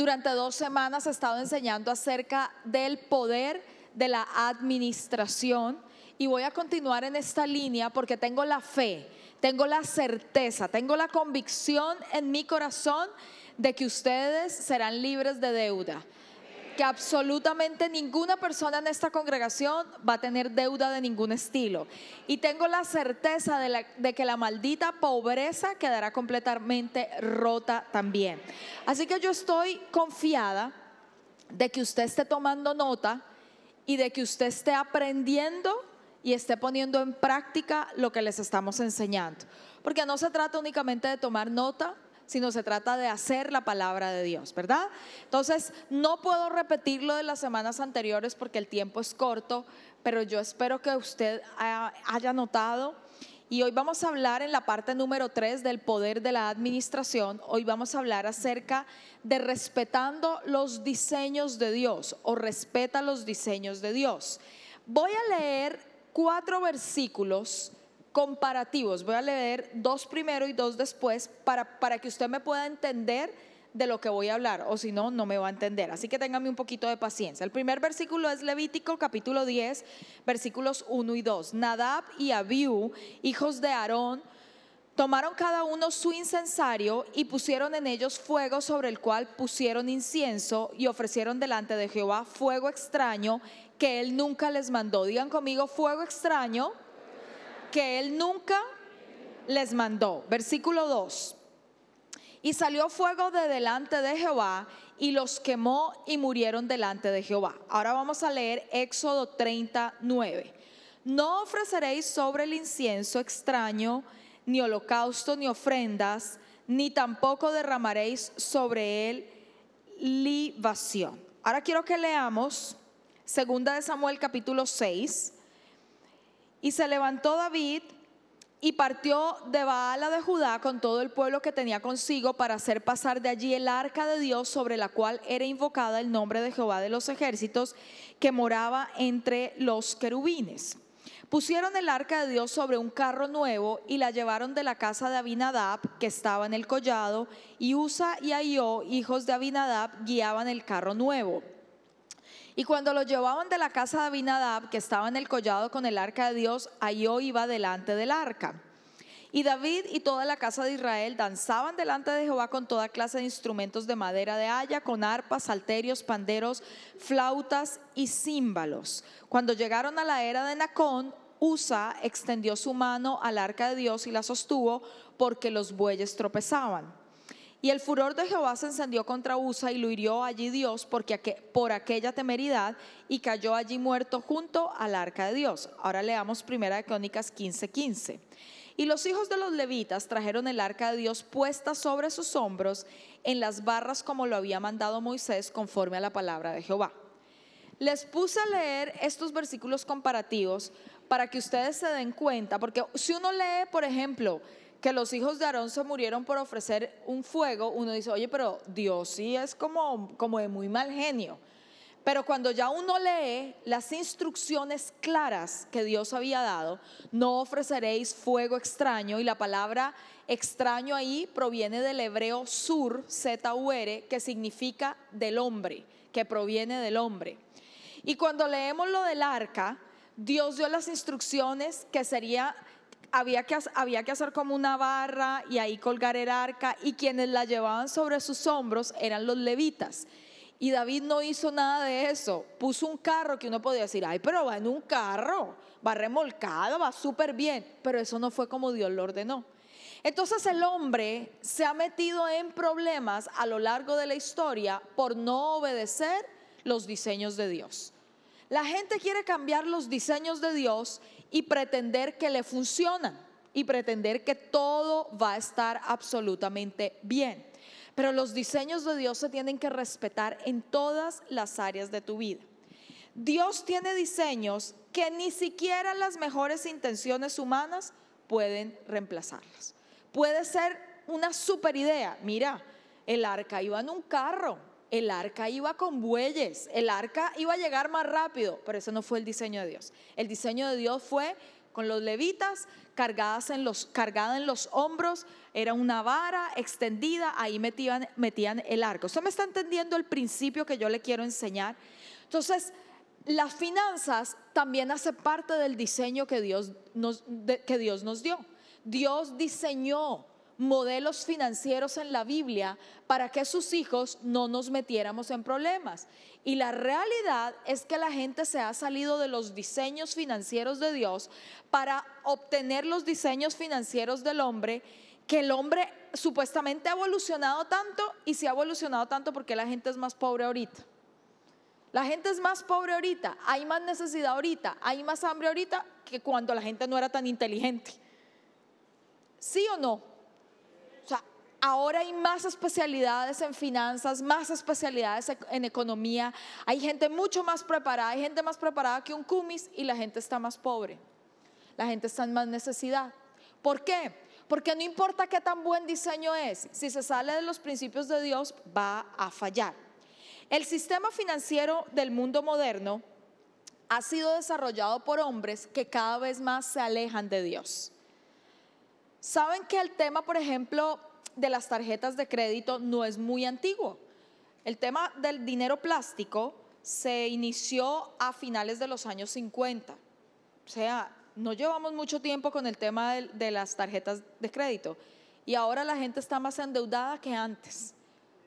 Durante dos semanas he estado enseñando acerca del poder de la administración y voy a continuar en esta línea porque tengo la fe, tengo la certeza, tengo la convicción en mi corazón de que ustedes serán libres de deuda que absolutamente ninguna persona en esta congregación va a tener deuda de ningún estilo. Y tengo la certeza de, de que la maldita pobreza quedará completamente rota también. Así que yo estoy confiada de que usted esté tomando nota y de que usted esté aprendiendo y esté poniendo en práctica lo que les estamos enseñando. Porque no se trata únicamente de tomar nota, sino se trata de hacer la palabra de Dios, ¿verdad? Entonces, no puedo repetir lo de las semanas anteriores porque el tiempo es corto, pero yo espero que usted haya notado. Y hoy vamos a hablar en la parte número 3 del poder de la administración. Hoy vamos a hablar acerca de respetando los diseños de Dios o respeta los diseños de Dios. Voy a leer cuatro versículos comparativos. Voy a leer dos primero y dos después para, para que usted me pueda entender de lo que voy a hablar, o si no, no me va a entender. Así que téngame un poquito de paciencia. El primer versículo es Levítico capítulo 10, versículos 1 y 2. Nadab y Abiú, hijos de Aarón, tomaron cada uno su incensario y pusieron en ellos fuego sobre el cual pusieron incienso y ofrecieron delante de Jehová fuego extraño que él nunca les mandó. Digan conmigo, fuego extraño que él nunca les mandó. Versículo 2. Y salió fuego de delante de Jehová y los quemó y murieron delante de Jehová. Ahora vamos a leer Éxodo 39. No ofreceréis sobre el incienso extraño, ni holocausto, ni ofrendas, ni tampoco derramaréis sobre él libación. Ahora quiero que leamos Segunda de Samuel capítulo 6, y se levantó David y partió de Baala de Judá con todo el pueblo que tenía consigo para hacer pasar de allí el arca de Dios sobre la cual era invocada el nombre de Jehová de los ejércitos que moraba entre los querubines. Pusieron el arca de Dios sobre un carro nuevo y la llevaron de la casa de Abinadab, que estaba en el collado, y Usa y Aio, hijos de Abinadab, guiaban el carro nuevo. Y cuando lo llevaban de la casa de Abinadab, que estaba en el collado con el arca de Dios, Ayo iba delante del arca. Y David y toda la casa de Israel danzaban delante de Jehová con toda clase de instrumentos de madera de haya, con arpas, salterios, panderos, flautas y címbalos. Cuando llegaron a la era de Nacón, Usa extendió su mano al arca de Dios y la sostuvo porque los bueyes tropezaban. Y el furor de Jehová se encendió contra Usa y lo hirió allí Dios porque por aquella temeridad y cayó allí muerto junto al arca de Dios. Ahora leamos Primera de Crónicas 15:15. 15. Y los hijos de los levitas trajeron el arca de Dios puesta sobre sus hombros en las barras como lo había mandado Moisés conforme a la palabra de Jehová. Les puse a leer estos versículos comparativos para que ustedes se den cuenta, porque si uno lee, por ejemplo, que los hijos de Aarón se murieron por ofrecer un fuego, uno dice, oye, pero Dios sí es como, como de muy mal genio. Pero cuando ya uno lee las instrucciones claras que Dios había dado, no ofreceréis fuego extraño, y la palabra extraño ahí proviene del hebreo sur, Z-U-R, que significa del hombre, que proviene del hombre. Y cuando leemos lo del arca, Dios dio las instrucciones que sería había que, había que hacer como una barra y ahí colgar el arca y quienes la llevaban sobre sus hombros eran los levitas. Y David no hizo nada de eso. Puso un carro que uno podía decir, ay, pero va en un carro, va remolcado, va súper bien. Pero eso no fue como Dios lo ordenó. Entonces el hombre se ha metido en problemas a lo largo de la historia por no obedecer los diseños de Dios. La gente quiere cambiar los diseños de Dios y pretender que le funcionan y pretender que todo va a estar absolutamente bien. Pero los diseños de Dios se tienen que respetar en todas las áreas de tu vida. Dios tiene diseños que ni siquiera las mejores intenciones humanas pueden reemplazarlas. Puede ser una super idea. Mira, el arca iba en un carro, el arca iba con bueyes, el arca iba a llegar más rápido, pero ese no fue el diseño de Dios. El diseño de Dios fue con los levitas, cargadas en los, en los hombros, era una vara extendida, ahí metían, metían el arco. ¿Usted me está entendiendo el principio que yo le quiero enseñar? Entonces, las finanzas también hacen parte del diseño que Dios nos, que Dios nos dio. Dios diseñó modelos financieros en la Biblia para que sus hijos no nos metiéramos en problemas. Y la realidad es que la gente se ha salido de los diseños financieros de Dios para obtener los diseños financieros del hombre que el hombre supuestamente ha evolucionado tanto y se ha evolucionado tanto porque la gente es más pobre ahorita. La gente es más pobre ahorita, hay más necesidad ahorita, hay más hambre ahorita que cuando la gente no era tan inteligente. ¿Sí o no? ahora hay más especialidades en finanzas, más especialidades en economía, hay gente mucho más preparada, hay gente más preparada que un cumis y la gente está más pobre, la gente está en más necesidad. ¿Por qué? Porque no importa qué tan buen diseño es, si se sale de los principios de Dios va a fallar. El sistema financiero del mundo moderno ha sido desarrollado por hombres que cada vez más se alejan de Dios. ¿Saben que el tema, por ejemplo, de las tarjetas de crédito no es muy antiguo. El tema del dinero plástico se inició a finales de los años 50. O sea, no llevamos mucho tiempo con el tema de, las tarjetas de crédito. Y ahora la gente está más endeudada que antes,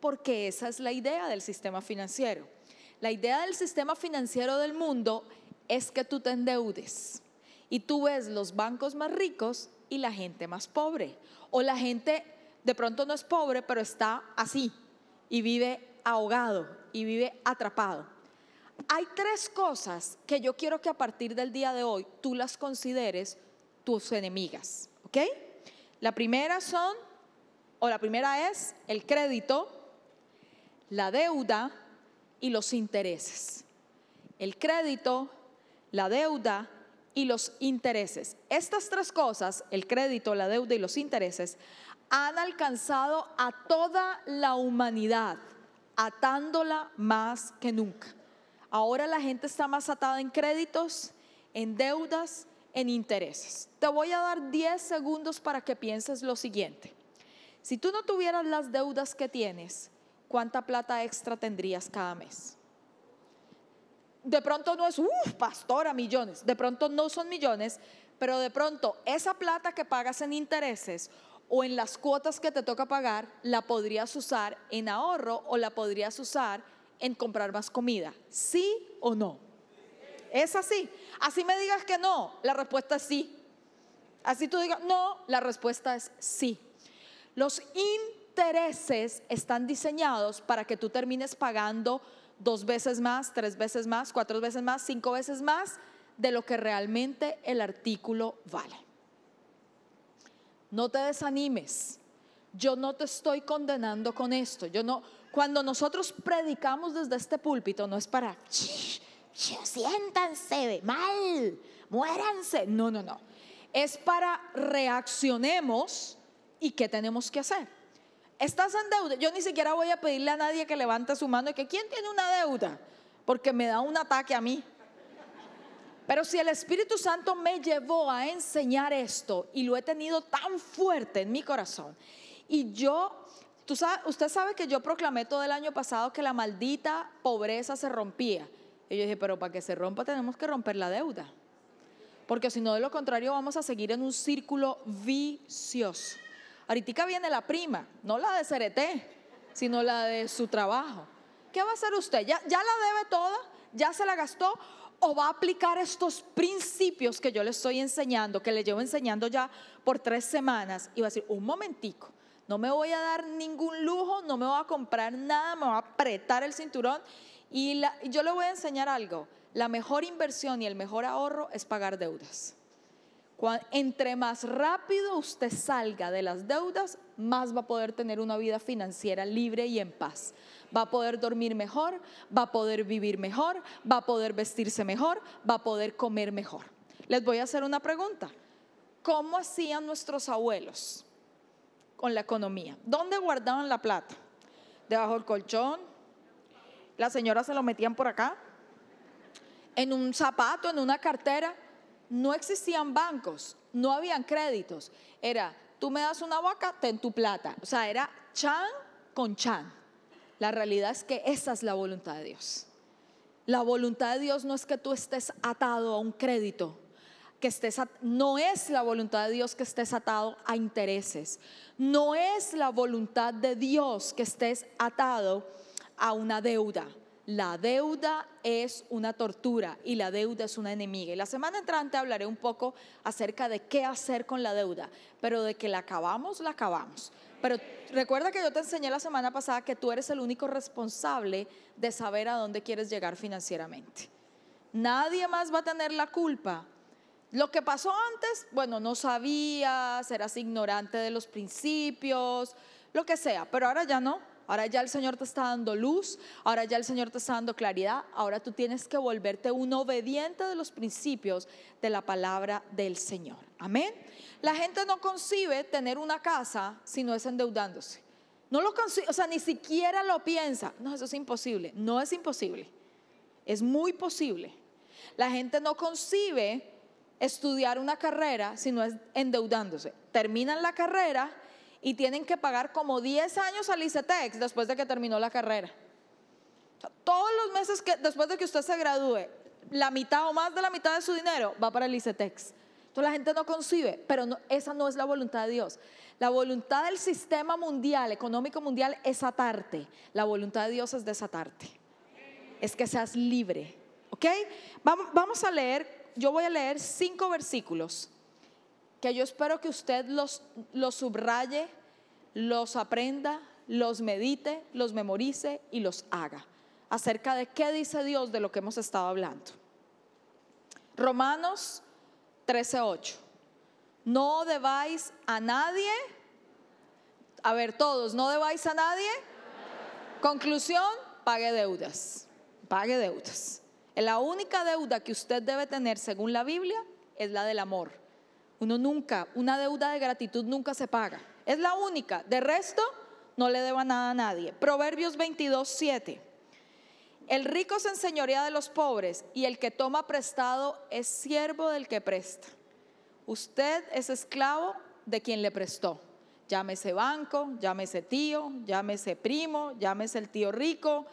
porque esa es la idea del sistema financiero. La idea del sistema financiero del mundo es que tú te endeudes y tú ves los bancos más ricos y la gente más pobre, o la gente de pronto no es pobre, pero está así y vive ahogado y vive atrapado. Hay tres cosas que yo quiero que a partir del día de hoy tú las consideres tus enemigas, ¿ok? La primera son, o la primera es el crédito, la deuda y los intereses. El crédito, la deuda y los intereses. Estas tres cosas, el crédito, la deuda y los intereses, han alcanzado a toda la humanidad, atándola más que nunca. Ahora la gente está más atada en créditos, en deudas, en intereses. Te voy a dar 10 segundos para que pienses lo siguiente. Si tú no tuvieras las deudas que tienes, ¿cuánta plata extra tendrías cada mes? De pronto no es, uff, pastora, millones. De pronto no son millones, pero de pronto esa plata que pagas en intereses o en las cuotas que te toca pagar, la podrías usar en ahorro o la podrías usar en comprar más comida. ¿Sí o no? Es así. Así me digas que no, la respuesta es sí. Así tú digas, no, la respuesta es sí. Los intereses están diseñados para que tú termines pagando dos veces más, tres veces más, cuatro veces más, cinco veces más de lo que realmente el artículo vale no te desanimes. Yo no te estoy condenando con esto. Yo no, cuando nosotros predicamos desde este púlpito, no es para siéntanse mal, muéranse. No, no, no. Es para reaccionemos y qué tenemos que hacer. Estás en deuda. Yo ni siquiera voy a pedirle a nadie que levante su mano y que quién tiene una deuda, porque me da un ataque a mí. Pero si el Espíritu Santo me llevó a enseñar esto y lo he tenido tan fuerte en mi corazón, y yo, usted sabe que yo proclamé todo el año pasado que la maldita pobreza se rompía. Y yo dije, pero para que se rompa tenemos que romper la deuda. Porque si no, de lo contrario, vamos a seguir en un círculo vicioso. Ahorita viene la prima, no la de Cereté, sino la de su trabajo. ¿Qué va a hacer usted? ¿Ya, ya la debe toda? ¿Ya se la gastó? o va a aplicar estos principios que yo le estoy enseñando, que le llevo enseñando ya por tres semanas, y va a decir, un momentico, no me voy a dar ningún lujo, no me voy a comprar nada, me voy a apretar el cinturón. Y yo le voy a enseñar algo, la mejor inversión y el mejor ahorro es pagar deudas. Entre más rápido usted salga de las deudas, más va a poder tener una vida financiera libre y en paz. Va a poder dormir mejor, va a poder vivir mejor, va a poder vestirse mejor, va a poder comer mejor. Les voy a hacer una pregunta. ¿Cómo hacían nuestros abuelos con la economía? ¿Dónde guardaban la plata? ¿Debajo del colchón? ¿La señora se lo metían por acá? ¿En un zapato, en una cartera? no existían bancos, no habían créditos. Era, tú me das una vaca, ten tu plata. O sea, era chan con chan. La realidad es que esa es la voluntad de Dios. La voluntad de Dios no es que tú estés atado a un crédito, que estés no es la voluntad de Dios que estés atado a intereses. No es la voluntad de Dios que estés atado a una deuda la deuda es una tortura y la deuda es una enemiga. Y la semana entrante hablaré un poco acerca de qué hacer con la deuda, pero de que la acabamos, la acabamos. Pero recuerda que yo te enseñé la semana pasada que tú eres el único responsable de saber a dónde quieres llegar financieramente. Nadie más va a tener la culpa. Lo que pasó antes, bueno, no sabías, eras ignorante de los principios, lo que sea, pero ahora ya no Ahora ya el Señor te está dando luz, ahora ya el Señor te está dando claridad, ahora tú tienes que volverte un obediente de los principios de la palabra del Señor. Amén. La gente no concibe tener una casa si no es endeudándose. No lo o sea, ni siquiera lo piensa. No, eso es imposible. No es imposible. Es muy posible. La gente no concibe estudiar una carrera si no es endeudándose. Terminan la carrera y tienen que pagar como 10 años al ICETEX después de que terminó la carrera. todos los meses que, después de que usted se gradúe, la mitad o más de la mitad de su dinero va para el ICETEX. Entonces la gente no concibe, pero esa no es la voluntad de Dios. La voluntad del sistema mundial, económico mundial, es atarte. La voluntad de Dios es desatarte. Es que seas libre. ¿Ok? Vamos, vamos a leer, yo voy a leer cinco versículos yo espero que usted los, subraye, los aprenda, los medite, los memorice y los haga acerca de qué dice Dios de lo que hemos estado hablando. Romanos 13:8. No debáis a nadie, a ver todos, no debáis a nadie. Conclusión, pague deudas, pague deudas. La única deuda que usted debe tener según la Biblia es la del amor uno nunca, una deuda de gratitud nunca se paga. Es la única. De resto, no le deba nada a nadie. Proverbios 22, 7. El rico se enseñorea de los pobres y el que toma prestado es siervo del que presta. Usted es esclavo de quien le prestó. Llámese banco, llámese tío, llámese primo, llámese el tío rico.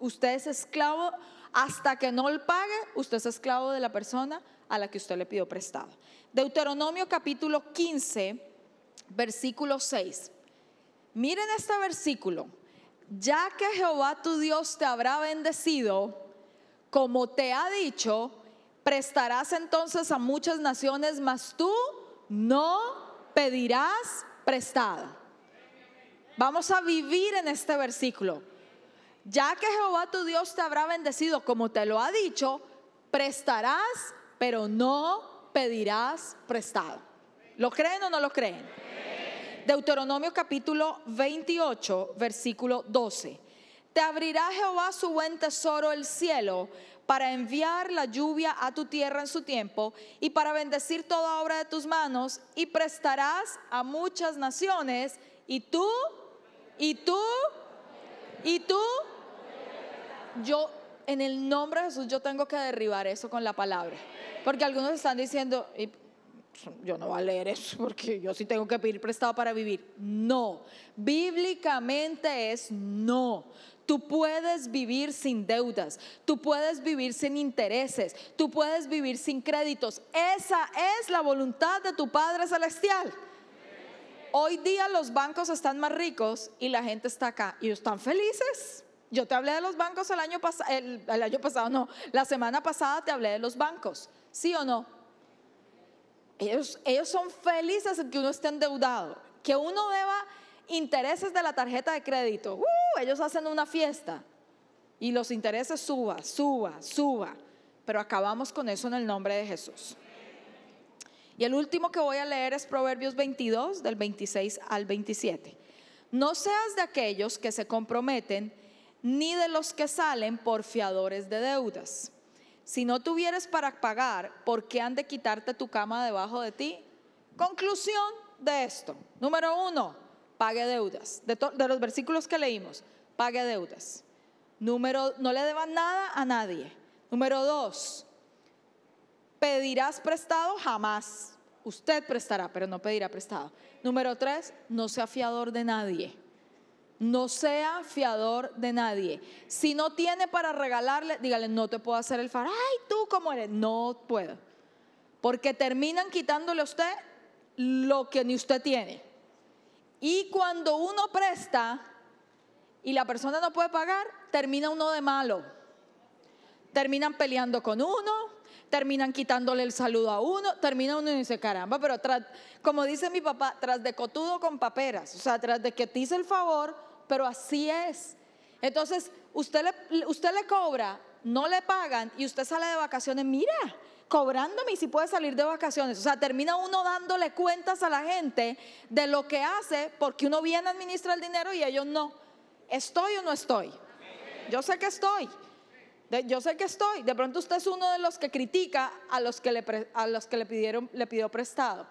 Usted es esclavo hasta que no le pague, usted es esclavo de la persona a la que usted le pidió prestado. Deuteronomio capítulo 15, versículo 6. Miren este versículo. Ya que Jehová tu Dios te habrá bendecido, como te ha dicho, prestarás entonces a muchas naciones, mas tú no pedirás prestada. Vamos a vivir en este versículo. Ya que Jehová tu Dios te habrá bendecido como te lo ha dicho, prestarás, pero no pedirás prestado. ¿Lo creen o no lo creen? Deuteronomio capítulo 28, versículo 12. Te abrirá Jehová su buen tesoro el cielo para enviar la lluvia a tu tierra en su tiempo y para bendecir toda obra de tus manos y prestarás a muchas naciones y tú, y tú, y tú, yo en el nombre de Jesús yo tengo que derribar eso con la palabra. Porque algunos están diciendo, yo no voy a leer eso porque yo sí tengo que pedir prestado para vivir. No, bíblicamente es no. Tú puedes vivir sin deudas, tú puedes vivir sin intereses, tú puedes vivir sin créditos. Esa es la voluntad de tu Padre Celestial. Hoy día los bancos están más ricos y la gente está acá y están felices. Yo te hablé de los bancos el año pasado, el, año pasado no, la semana pasada te hablé de los bancos, ¿sí o no? Ellos, ellos son felices en que uno esté endeudado, que uno deba intereses de la tarjeta de crédito. Uh, ellos hacen una fiesta y los intereses suba, suba, suba. Pero acabamos con eso en el nombre de Jesús. Y el último que voy a leer es Proverbios 22, del 26 al 27. No seas de aquellos que se comprometen ni de los que salen por fiadores de deudas. Si no tuvieres para pagar, ¿por qué han de quitarte tu cama debajo de ti? Conclusión de esto. Número uno, pague deudas. De, los versículos que leímos, pague deudas. Número, no le deban nada a nadie. Número dos, pedirás prestado jamás. Usted prestará, pero no pedirá prestado. Número tres, no sea fiador de nadie. No sea fiador de nadie. Si no tiene para regalarle, dígale, no te puedo hacer el faro. Ay, tú cómo eres. No puedo. Porque terminan quitándole a usted lo que ni usted tiene. Y cuando uno presta y la persona no puede pagar, termina uno de malo. Terminan peleando con uno, terminan quitándole el saludo a uno, termina uno y dice, caramba, pero tras, como dice mi papá, tras de cotudo con paperas, o sea, tras de que te hice el favor, pero así es. Entonces, usted le, usted le cobra, no le pagan y usted sale de vacaciones, mira, cobrándome y si puede salir de vacaciones. O sea, termina uno dándole cuentas a la gente de lo que hace porque uno viene a administrar el dinero y ellos no. ¿Estoy o no estoy? Yo sé que estoy yo sé que estoy, de pronto usted es uno de los que critica a los que le, a los que le pidieron, le pidió prestado.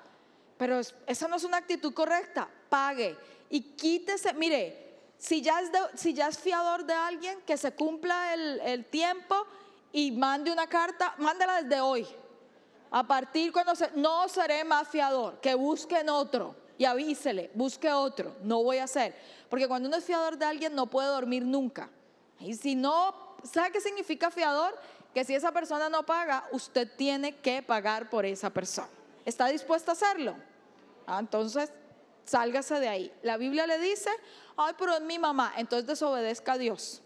Pero esa no es una actitud correcta. Pague y quítese. Mire, si ya es, fiador de alguien, que se cumpla el, tiempo y mande una carta, mándela desde hoy. A partir cuando se, no seré más fiador, que busquen otro y avísele, busque otro, no voy a hacer. Porque cuando uno es fiador de alguien no puede dormir nunca. Y si no ¿Sabe qué significa fiador? Que si esa persona no paga, usted tiene que pagar por esa persona. ¿Está dispuesto a hacerlo? Ah, entonces, sálgase de ahí. La Biblia le dice, ay, pero es mi mamá, entonces desobedezca a Dios.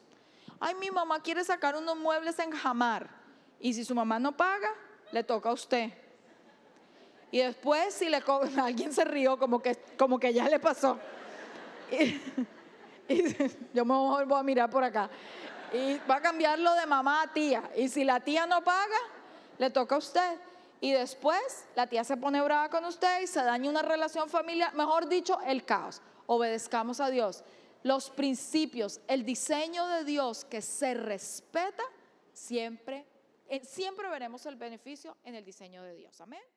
Ay, mi mamá quiere sacar unos muebles en jamar. Y si su mamá no paga, le toca a usted. Y después, si le alguien se rió, como que, como que ya le pasó. yo me voy a mirar por acá. Y va a cambiarlo de mamá a tía. Y si la tía no paga, le toca a usted. Y después la tía se pone brava con usted y se daña una relación familiar, mejor dicho, el caos. Obedezcamos a Dios. Los principios, el diseño de Dios que se respeta, siempre, eh, siempre veremos el beneficio en el diseño de Dios. Amén.